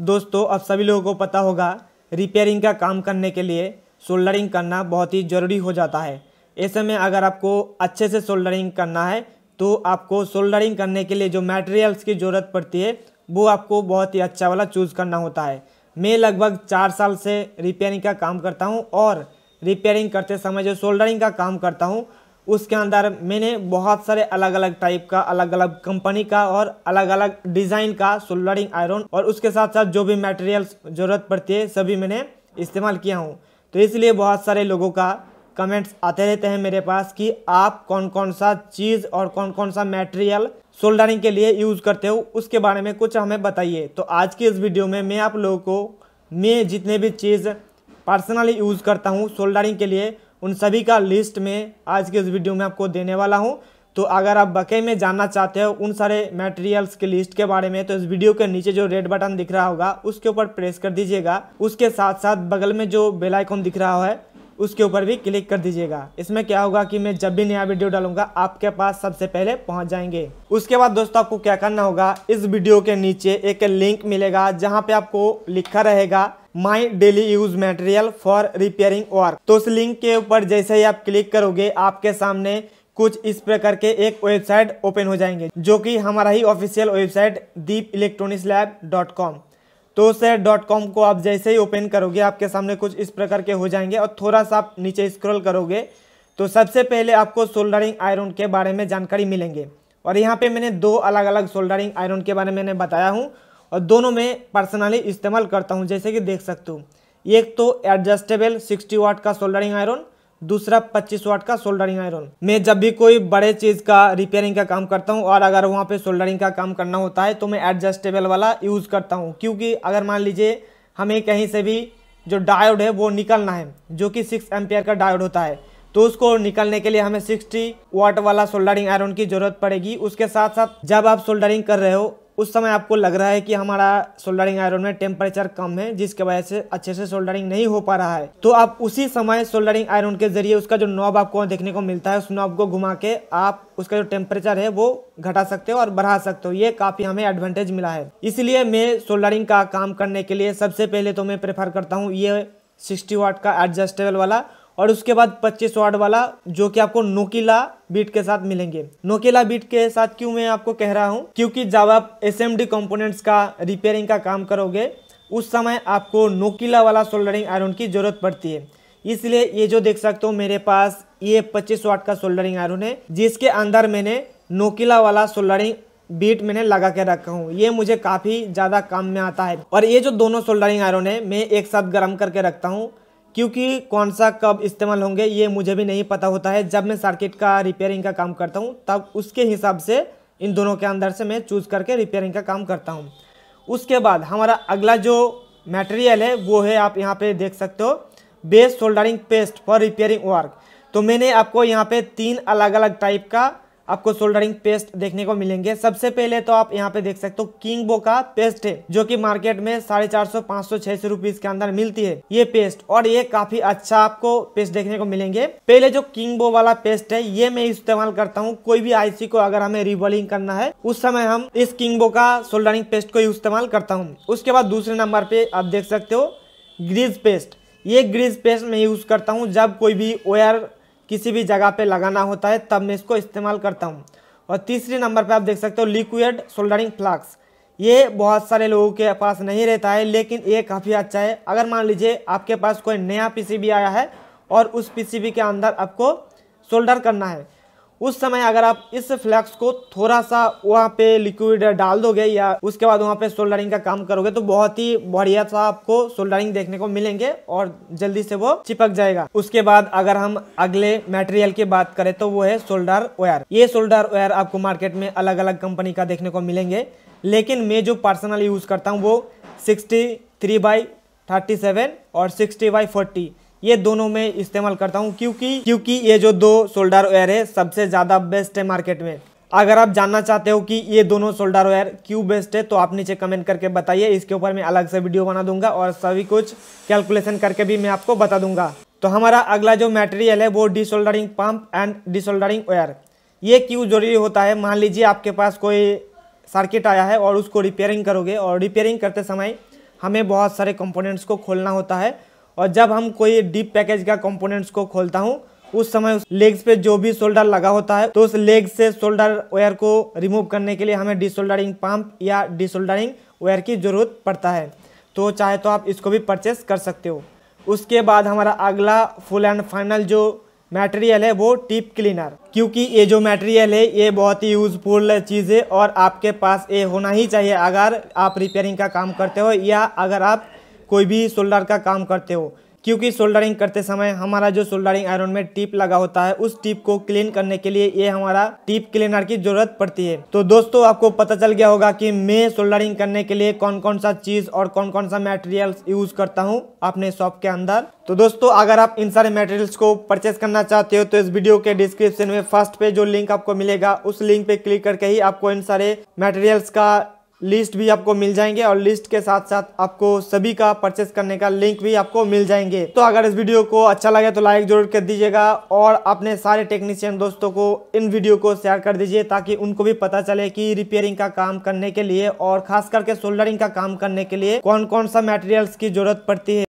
दोस्तों अब सभी लोगों को पता होगा रिपेयरिंग का काम करने के लिए सोल्डरिंग करना बहुत ही ज़रूरी हो जाता है ऐसे में अगर आपको अच्छे से सोल्डरिंग करना है तो आपको सोल्डरिंग करने के लिए जो मटेरियल्स की ज़रूरत पड़ती है वो आपको बहुत ही अच्छा वाला चूज़ करना होता है मैं लगभग चार साल से रिपेयरिंग का काम करता हूँ और रिपेयरिंग करते समय जो सोल्डरिंग का काम करता हूँ उसके अंदर मैंने बहुत सारे अलग अलग टाइप का अलग अलग कंपनी का और अलग अलग डिज़ाइन का सोल्डरिंग आयरन और उसके साथ साथ जो भी मटेरियल्स ज़रूरत पड़ती है सभी मैंने इस्तेमाल किया हूँ तो इसलिए बहुत सारे लोगों का कमेंट्स आते रहते हैं मेरे पास कि आप कौन कौन सा चीज़ और कौन कौन सा मटेरियल सोल्डरिंग के लिए यूज़ करते हो उसके बारे में कुछ हमें बताइए तो आज की इस वीडियो में मैं आप लोगों को मैं जितने भी चीज़ पर्सनली यूज़ करता हूँ सोल्डरिंग के लिए उन सभी का लिस्ट में आज के इस वीडियो में आपको देने वाला हूँ तो अगर आप बके में जानना चाहते हो उन सारे मटेरियल्स के लिस्ट के बारे में तो इस वीडियो के नीचे जो रेड बटन दिख रहा होगा उसके ऊपर प्रेस कर दीजिएगा उसके साथ साथ बगल में जो बेल आइकॉन दिख रहा है उसके ऊपर भी क्लिक कर दीजिएगा इसमें क्या होगा कि मैं जब भी नया वीडियो डालूंगा आपके पास सबसे पहले पहुंच जाएंगे उसके बाद दोस्तों आपको क्या करना होगा इस वीडियो के नीचे एक लिंक मिलेगा जहाँ पे आपको लिखा रहेगा my daily use material for repairing work तो उस लिंक के ऊपर जैसे ही आप क्लिक करोगे आपके सामने कुछ इस प्रकार के एक वेबसाइट ओपन हो जाएंगे जो कि हमारा ही official website Deep electronics lab dot com तो सर डॉट कॉम को आप जैसे ही ओपन करोगे आपके सामने कुछ इस प्रकार के हो जाएंगे और थोड़ा सा आप नीचे स्क्रॉल करोगे तो सबसे पहले आपको सोल्डरिंग आयरन के बारे में जानकारी मिलेंगे और यहाँ पे मैंने दो अलग अलग सोल्डरिंग आयरन के बारे में मैंने बताया हूँ और दोनों में पर्सनली इस्तेमाल करता हूँ जैसे कि देख सकते हो एक तो एडजस्टेबल 60 वाट का सोल्डरिंग आयरन दूसरा 25 वाट का सोल्डरिंग आयरन मैं जब भी कोई बड़े चीज़ का रिपेयरिंग का काम करता हूँ और अगर वहाँ पे सोल्डरिंग का काम करना होता है तो मैं एडजस्टेबल वाला यूज़ करता हूँ क्योंकि अगर मान लीजिए हमें कहीं से भी जो डायोड है वो निकलना है जो कि सिक्स एम्पेयर का डायोड होता है तो उसको निकलने के लिए हमें 60 वाट वाला सोल्डरिंग आयरन की ज़रूरत पड़ेगी उसके साथ साथ जब आप सोल्डरिंग कर रहे हो उस समय आपको लग रहा है कि हमारा सोल्डरिंग आयरन में टेम्परेचर कम है जिसके वजह से अच्छे से सोल्डरिंग नहीं हो पा रहा है तो आप उसी समय सोल्डरिंग आयरन के जरिए उसका जो नॉब आपको देखने को मिलता है उस नॉब को घुमा के आप उसका जो टेम्परेचर है वो घटा सकते हो और बढ़ा सकते हो ये काफ़ी हमें एडवांटेज मिला है इसलिए मैं सोल्डरिंग का काम करने के लिए सबसे पहले तो मैं प्रेफर करता हूँ ये सिक्सटी वाट का एडजस्टेबल वाला और उसके बाद 25 वाट वाला जो कि आपको नोकिला बीट के साथ मिलेंगे नोकिला बीट के साथ क्यों मैं आपको कह रहा हूँ क्योंकि जब आप एस एम कंपोनेंट्स का रिपेयरिंग का काम करोगे उस समय आपको नोकिला वाला सोल्डरिंग आयरन की ज़रूरत पड़ती है इसलिए ये जो देख सकते हो मेरे पास ये पच्चीस वाट का सोल्डरिंग आयरन है जिसके अंदर मैंने नोकिला वाला सोल्डरिंग बीट मैंने लगा के रखा हूँ ये मुझे काफ़ी ज़्यादा काम में आता है और ये जो दोनों सोल्डरिंग आयरन है मैं एक साथ गर्म करके रखता हूँ क्योंकि कौन सा कब इस्तेमाल होंगे ये मुझे भी नहीं पता होता है जब मैं सर्किट का रिपेयरिंग का काम करता हूँ तब उसके हिसाब से इन दोनों के अंदर से मैं चूज़ करके रिपेयरिंग का काम करता हूँ उसके बाद हमारा अगला जो मटेरियल है वो है आप यहाँ पे देख सकते हो base soldering paste for repairing work तो मैंने आपको यहाँ पे तीन अलग अलग टाइप का आपको सोल्डरिंग पेस्ट देखने को मिलेंगे सबसे पहले तो आप यहाँ पे देख सकते हो किंग बो का पेस्ट है जो कि मार्केट में साढ़े चार सौ पांच सौ छह सौ रुपीज के अंदर मिलती है ये पेस्ट और ये काफी अच्छा आपको पेस्ट देखने को मिलेंगे पहले जो किंग बो वाला पेस्ट है ये मैं इस्तेमाल करता हूँ कोई भी आईसी को अगर हमें रिबॉलिंग करना है उस समय हम इस किंग बो का सोल्डरिंग पेस्ट को इस्तेमाल करता हूँ उसके बाद दूसरे नंबर पे आप देख सकते हो ग्रीज पेस्ट ये ग्रीज पेस्ट मैं यूज़ करता हूँ जब कोई भी ओयर किसी भी जगह पे लगाना होता है तब मैं इसको इस्तेमाल करता हूँ और तीसरे नंबर पे आप देख सकते हो लिक्विड सोल्डरिंग फ्लास्क ये बहुत सारे लोगों के पास नहीं रहता है लेकिन ये काफ़ी अच्छा है अगर मान लीजिए आपके पास कोई नया पी आया है और उस पी के अंदर आपको सोल्डर करना है उस समय अगर आप इस फ्लैक्स को थोड़ा सा वहाँ पे लिक्विड डाल दोगे या उसके बाद वहाँ पे सोल्डरिंग का काम करोगे तो बहुत ही बढ़िया सा आपको सोल्डरिंग देखने को मिलेंगे और जल्दी से वो चिपक जाएगा उसके बाद अगर हम अगले मटेरियल की बात करें तो वो है सोल्डर वायर ये सोल्डर वायर आपको मार्केट में अलग अलग कंपनी का देखने को मिलेंगे लेकिन मैं जो पर्सनल यूज़ करता हूँ वो sixty three by thirty seven और सिक्सटी बाई फोर्टी ये दोनों में इस्तेमाल करता हूँ क्योंकि क्योंकि ये जो दो शोल्डर वेयर है सबसे ज़्यादा बेस्ट है मार्केट में अगर आप जानना चाहते हो कि ये दोनों शोल्डर वेयर क्यों बेस्ट है तो आप नीचे कमेंट करके बताइए इसके ऊपर मैं अलग से वीडियो बना दूंगा और सभी कुछ कैलकुलेशन करके भी मैं आपको बता दूंगा तो हमारा अगला जो मटेरियल है वो desoldering pump and desoldering soldering wire ये क्यों जरूरी होता है मान लीजिए आपके पास कोई सर्किट आया है और उसको रिपेयरिंग करोगे और रिपेयरिंग करते समय हमें बहुत सारे कंपोनेंट्स को खोलना होता है और जब हम कोई डीप पैकेज का कंपोनेंट्स को खोलता हूँ उस समय उस लेग्स पे जो भी शोल्डर लगा होता है तो उस लेग से शोल्डर वेयर को रिमूव करने के लिए हमें डिसोल्डरिंग पंप या डिसोल्डरिंग वेयर की ज़रूरत पड़ता है तो चाहे तो आप इसको भी परचेस कर सकते हो उसके बाद हमारा अगला फुल एंड फाइनल जो मटेरियल है वो टिप क्लीनर क्योंकि ये जो मटेरियल है ये बहुत ही यूज़फुल चीज़ है और आपके पास ये होना ही चाहिए अगर आप रिपेयरिंग का काम करते हो या अगर आप कोई भी शोल्डर का काम करते हो क्योंकि सोल्डरिंग करते समय हमारा जो सोल्डरिंग आयरन में टिप लगा होता है उस टिप को क्लीन करने के लिए ये हमारा टिप क्लीनर की जरूरत पड़ती है तो दोस्तों आपको पता चल गया होगा कि मैं सोल्डरिंग करने के लिए कौन कौन सा चीज और कौन कौन सा मटेरियल्स यूज करता हूँ अपने शॉप के अंदर तो दोस्तों अगर आप इन सारे मेटेरियल्स को परचेज करना चाहते हो तो इस वीडियो के डिस्क्रिप्शन में फर्स्ट पे जो लिंक आपको मिलेगा उस लिंक पे क्लिक करके ही आपको इन सारे मेटेरियल्स का लिस्ट भी आपको मिल जाएंगे और लिस्ट के साथ साथ आपको सभी का परचेस करने का लिंक भी आपको मिल जाएंगे तो अगर इस वीडियो को अच्छा लगे तो लाइक जरूर कर दीजिएगा और अपने सारे टेक्नीशियन दोस्तों को इन वीडियो को शेयर कर दीजिए ताकि उनको भी पता चले कि रिपेयरिंग का काम करने के लिए और खास करके सोल्डरिंग का काम करने के लिए कौन कौन सा मेटेरियल्स की जरूरत पड़ती है